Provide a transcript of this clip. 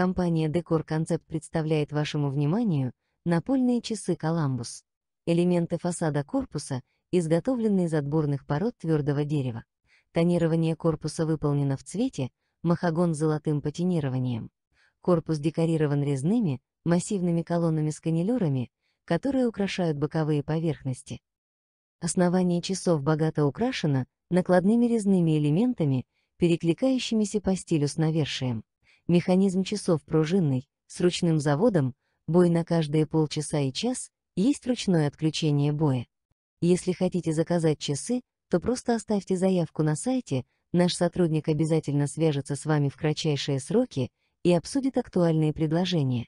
Компания Декор Концепт представляет вашему вниманию напольные часы «Коламбус». Элементы фасада корпуса изготовлены из отборных пород твердого дерева. Тонирование корпуса выполнено в цвете, махагон с золотым патинированием. Корпус декорирован резными, массивными колоннами с канилюрами, которые украшают боковые поверхности. Основание часов богато украшено накладными резными элементами, перекликающимися по стилю с навершием. Механизм часов пружинный, с ручным заводом, бой на каждые полчаса и час, есть ручное отключение боя. Если хотите заказать часы, то просто оставьте заявку на сайте, наш сотрудник обязательно свяжется с вами в кратчайшие сроки и обсудит актуальные предложения.